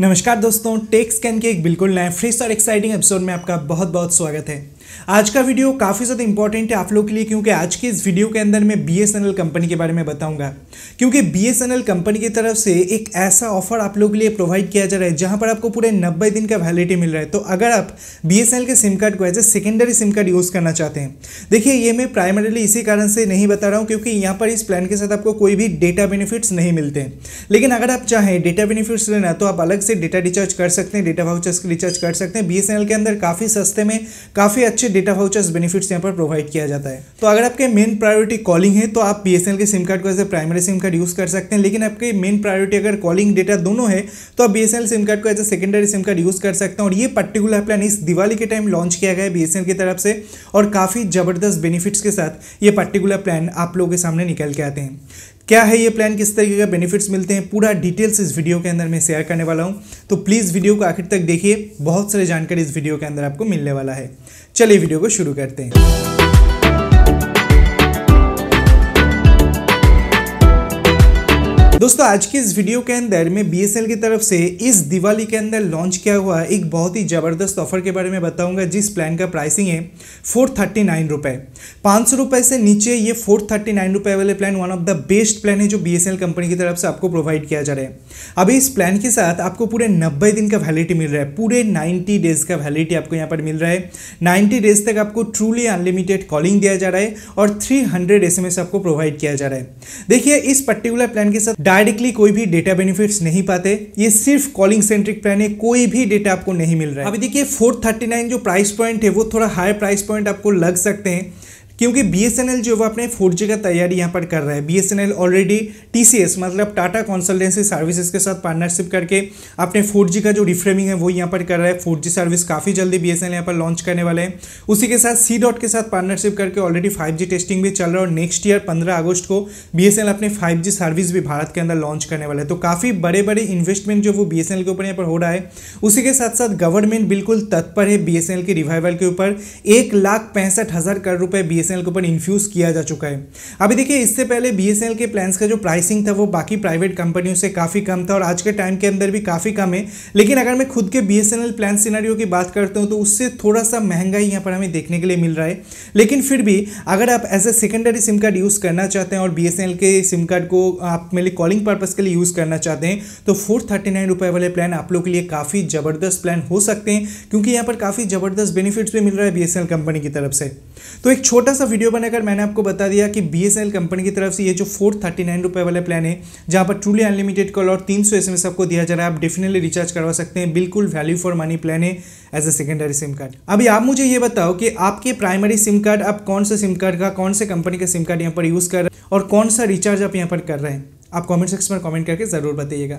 नमस्कार दोस्तों take scan के एक बिल्कुल नए फ्रेश और एक्साइटिंग एपिसोड में आपका बहुत बहुत स्वागत है आज का वीडियो काफ़ी ज़्यादा इंपॉर्टेंट है आप लोगों के लिए क्योंकि आज के इस वीडियो के अंदर मैं बी कंपनी के बारे में बताऊंगा क्योंकि बी कंपनी की तरफ से एक ऐसा ऑफर आप लोगों के लिए प्रोवाइड किया जा रहा है जहां पर आपको पूरे नब्बे दिन का वैलिडिटी मिल रहा है तो अगर आप बी के सिम कार्ड को as a secondary SIM card use करना चाहते हैं देखिए ये मैं प्राइमरीली इसी कारण से नहीं बता रहा हूँ क्योंकि यहाँ पर इस प्लान के साथ आपको कोई भी डेटा बेनिफिट्स नहीं मिलते लेकिन अगर आप चाहें डेटा बेनिफिट्स लेना तो आप अलग से डेटा रिचार्ज कर सकते हैं डेटा वाउचर्स रिचार्ज कर सकते हैं बी के अंदर काफ़ी सस्ते में काफ़ी अच्छे अच्छे डेटा फाउचर्स बेनिफिट्स यहाँ पर प्रोवाइड किया जाता है तो अगर आपके मेन प्रायोरिटी कॉलिंग है तो आप बी के सिम कार्ड को as a primary SIM card use कर सकते हैं लेकिन आपके मेन प्रायोरिटी अगर कॉलिंग डेटा दोनों है तो आप बी सिम कार्ड को as a secondary SIM card use कर सकते हैं और ये पर्टिकुलर प्लान इस दिवाली के टाइम लॉन्च किया गया है बी की तरफ से और काफ़ी ज़बरदस्त बेनिफिट्स के साथ ये पर्टिकुलर प्लान आप लोगों के सामने निकल के आते हैं क्या है ये प्लान किस तरीके का बेनिफिट्स मिलते हैं पूरा डिटेल्स इस वीडियो के अंदर मैं शेयर करने वाला हूँ तो प्लीज़ वीडियो को आखिर तक देखिए बहुत सारी जानकारी इस वीडियो के अंदर आपको मिलने वाला है चलिए वीडियो को शुरू करते हैं दोस्तों आज के इस वीडियो के अंदर मैं बी की तरफ से इस दिवाली के अंदर लॉन्च किया हुआ एक बहुत ही ज़बरदस्त ऑफर के बारे में बताऊंगा जिस प्लान का प्राइसिंग है फोर थर्टी नाइन रुपए पांच सौ रुपए से नीचे ये फोर थर्टी नाइन रुपए वाले plan one of the best plan है जो बी कंपनी की तरफ से आपको प्रोवाइड किया जा रहा है अभी इस प्लान के साथ आपको पूरे नब्बे दिन का वैलिडिटी मिल रहा है पूरे नाइन्टी डेज़ का वैलिडिटी आपको यहाँ पर मिल रहा है नाइन्टी डेज़ तक आपको ट्रूली अनलिमिटेड कॉलिंग दिया जा रहा है और थ्री हंड्रेड आपको प्रोवाइड किया जा रहा है देखिए इस पर्टिकुलर प्लान के साथ डायरेक्टली कोई भी डेटा बेनिफिट्स नहीं पाते ये सिर्फ कॉलिंग सेंट्रिक प्लान है कोई भी डेटा आपको नहीं मिल रहा है अभी देखिए फोर जो प्राइस पॉइंट है वो थोड़ा हाई प्राइस पॉइंट आपको लग सकते हैं क्योंकि बी जो वो अपने फोर जी का तैयारी यहाँ पर कर रहा है बी ऑलरेडी टी मतलब टाटा कंसल्टेंसी सर्विसेज के साथ पार्टनरशिप करके अपने फोर का जो रिफ्रेमिंग है वो यहाँ पर कर रहा है फोर सर्विस काफ़ी जल्दी बी एस यहाँ पर लॉन्च करने वाले हैं उसी के साथ सी डॉट के साथ पार्टनरशिप करके ऑलरेडी फाइव टेस्टिंग भी चल रहा है और नेक्स्ट ईयर पंद्रह अगस्त को बी एस अपने फाइव सर्विस भी भारत के अंदर लॉन्च करने वाले हैं तो काफ़ी बड़े बड़े इन्वेस्टमेंट जो वो बी के ऊपर यहाँ पर हो रहा है उसी के साथ साथ गवर्नमेंट बिल्कुल तत्पर है बी के रिवाइवल के ऊपर एक लाख पैंसठ हज़ार करोड़ रुपये बी बीएसएनएल के ऊपर इन्फ्यूज़ किया जा चुका है अभी देखिए इससे पहले बीएसएनएल के प्लान्स का जो प्राइसिंग था वो बाकी प्राइवेट कंपनियों से काफ़ी कम था और आज के टाइम के अंदर भी काफ़ी कम है लेकिन अगर मैं खुद के बीएसएनएल प्लान सिनारियों की बात करता हूँ तो उससे थोड़ा सा महंगाई यहाँ पर हमें देखने के लिए मिल रहा है लेकिन फिर भी अगर आप as a secondary SIM card use करना चाहते हैं और बी के सिम कार्ड को आप मेरे कॉलिंग पर्पज़ के लिए यूज़ करना चाहते हैं तो फोर थर्टी वाले प्लान आप लोग के लिए काफ़ी ज़बरदस्त प्लान हो सकते हैं क्योंकि यहाँ पर काफ़ी ज़बरदस्त बेनिफिट्स भी मिल रहा है बीएसएनएल कंपनी की तरफ से तो एक छोटा छोटा सा वीडियो बनाकर मैंने आपको बता दिया कि बी कंपनी की तरफ से ये जो फोर थर्टी नाइन रुपये वाला प्लान है जहाँ पर ट्रूली अनलिमिटेड कॉल और तीन सौ एस एम एस आपको दिया जा रहा है आप डेफिनेटली रिचार्ज करवा सकते हैं बिल्कुल वैल्यू फॉर मनी प्लान है as a secondary SIM card अभी आप मुझे ये बताओ कि आपके प्राइमरी सिम कार्ड आप कौन सा सिम कार्ड का कौन से कंपनी का सिम कार्ड यहाँ पर यूज़ कर रहे हैं और कौन सा रिचार्ज आप यहाँ पर कर रहे हैं आप कॉमेंट सेक्शन में कॉमेंट करके ज़रूर बताइएगा